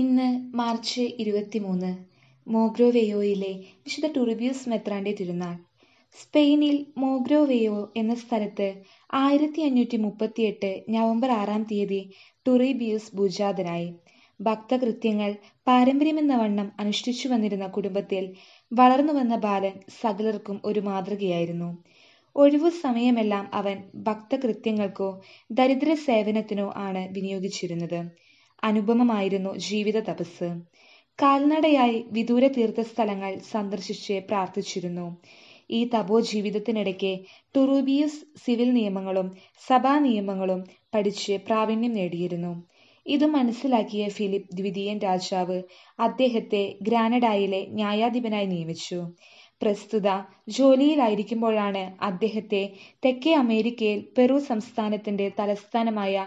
ഇന്ന് മാർച്ച് മൂന്ന് മോഗ്രോവേയോയിലെ വിശുദ്ധ ടുറിബ്യൂസ് മെത്രാന്റെ തിരുനാൾ സ്പെയിനിൽ മോഗ്രോവേയോ എന്ന സ്ഥലത്ത് ആയിരത്തി അഞ്ഞൂറ്റി എട്ട് നവംബർ ആറാം തീയതി ടുറിബ്യൂസ് ഭൂജാതനായി ഭക്തകൃത്യങ്ങൾ പാരമ്പര്യമെന്ന വണ്ണം അനുഷ്ഠിച്ചു വന്നിരുന്ന കുടുംബത്തിൽ വളർന്നു വന്ന ബാലൻ സകലർക്കും ഒരു മാതൃകയായിരുന്നു ഒഴിവു സമയമെല്ലാം അവൻ ഭക്തകൃത്യങ്ങൾക്കോ ദരിദ്ര സേവനത്തിനോ ആണ് വിനിയോഗിച്ചിരുന്നത് അനുപമമായിരുന്നു ജീവിത തപസ് കാൽനടയായി വിദൂര തീർത്ഥസ്ഥലങ്ങൾ സന്ദർശിച്ച് പ്രാർത്ഥിച്ചിരുന്നു ഈ തപോ ജീവിതത്തിനിടയ്ക്ക് ടുറൂബിയസ് സിവിൽ നിയമങ്ങളും സഭാ നിയമങ്ങളും പഠിച്ച് പ്രാവീണ്യം നേടിയിരുന്നു ഇത് മനസ്സിലാക്കിയ ഫിലിപ്പ് ദ്വിതീയൻ രാജാവ് അദ്ദേഹത്തെ ഗ്രാനഡായിലെ ന്യായാധിപനായി നിയമിച്ചു പ്രസ്തുത ജോലിയിലായിരിക്കുമ്പോഴാണ് അദ്ദേഹത്തെ തെക്കേ അമേരിക്കയിൽ പെറു സംസ്ഥാനത്തിന്റെ തലസ്ഥാനമായ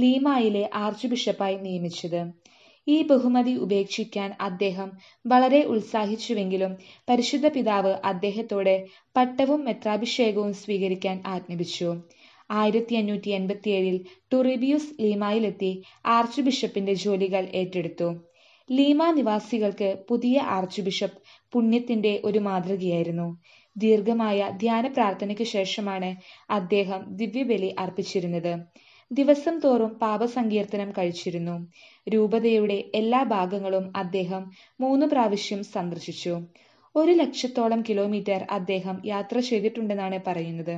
ലീമായിലെ ആർച്ച് ബിഷപ്പായി നിയമിച്ചത് ഈ ബഹുമതി ഉപേക്ഷിക്കാൻ അദ്ദേഹം വളരെ ഉത്സാഹിച്ചുവെങ്കിലും പരിശുദ്ധ പിതാവ് അദ്ദേഹത്തോട് പട്ടവും മെത്രാഭിഷേകവും സ്വീകരിക്കാൻ ആജ്ഞപിച്ചു ആയിരത്തി അഞ്ഞൂറ്റി എൺപത്തിയേഴിൽ ടുറിബിയൂസ് ലീമായിലെത്തി ആർച്ച് ബിഷപ്പിന്റെ ജോലികൾ ഏറ്റെടുത്തു ലീമ നിവാസികൾക്ക് പുതിയ ആർച്ച് ബിഷപ്പ് പുണ്യത്തിന്റെ ഒരു മാതൃകയായിരുന്നു ദീർഘമായ ധ്യാന പ്രാർത്ഥനയ്ക്ക് ശേഷമാണ് അദ്ദേഹം ദിവ്യബലി അർപ്പിച്ചിരുന്നത് ദിവസം തോറും പാപസങ്കീർത്തനം കഴിച്ചിരുന്നു രൂപതയുടെ എല്ലാ ഭാഗങ്ങളും അദ്ദേഹം മൂന്ന് പ്രാവശ്യം സന്ദർശിച്ചു ഒരു ലക്ഷത്തോളം കിലോമീറ്റർ അദ്ദേഹം യാത്ര ചെയ്തിട്ടുണ്ടെന്നാണ് പറയുന്നത്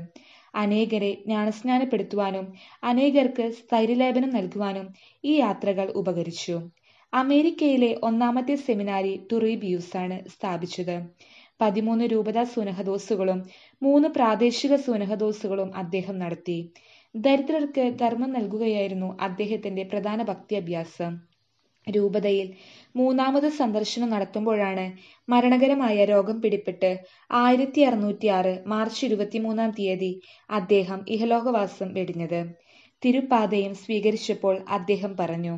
അനേകരെ ജ്ഞാനസ്നാനപ്പെടുത്തുവാനും അനേകർക്ക് സ്ഥൈര്യലേപനം നൽകുവാനും ഈ യാത്രകൾ ഉപകരിച്ചു അമേരിക്കയിലെ ഒന്നാമത്തെ സെമിനാരി ആണ് സ്ഥാപിച്ചത് പതിമൂന്ന് രൂപത സുനഹദോസുകളും മൂന്ന് പ്രാദേശിക സുനഹദോസുകളും അദ്ദേഹം നടത്തി ദരിദ്രർക്ക് ധർമ്മം നൽകുകയായിരുന്നു അദ്ദേഹത്തിന്റെ പ്രധാന ഭക്തിഅഭ്യാസം രൂപതയിൽ മൂന്നാമത് സന്ദർശനം നടത്തുമ്പോഴാണ് മരണകരമായ രോഗം പിടിപ്പെട്ട് ആയിരത്തി അറുന്നൂറ്റി ആറ് മാർച്ച് ഇരുപത്തിമൂന്നാം തീയതി അദ്ദേഹം ഇഹലോകവാസം വെടിഞ്ഞത് തിരുപ്പാതയും സ്വീകരിച്ചപ്പോൾ അദ്ദേഹം പറഞ്ഞു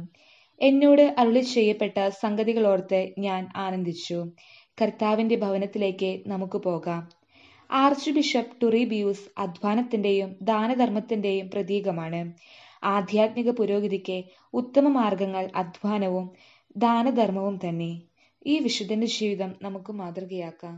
എന്നോട് അരുളി ചെയ്യപ്പെട്ട സംഗതികളോർത്ത് ഞാൻ ആനന്ദിച്ചു കർത്താവിന്റെ ഭവനത്തിലേക്ക് നമുക്ക് പോകാം ആർച്ച് ബിഷപ്പ് ടുറിബിയൂസ് അധ്വാനത്തിന്റെയും ദാനധർമ്മത്തിന്റെയും പ്രതീകമാണ് ആധ്യാത്മിക പുരോഗതിക്ക് ഉത്തമ മാർഗങ്ങൾ അധ്വാനവും ദാനധർമ്മവും തന്നെ ഈ വിശുദ്ധന്റെ ജീവിതം നമുക്ക് മാതൃകയാക്കാം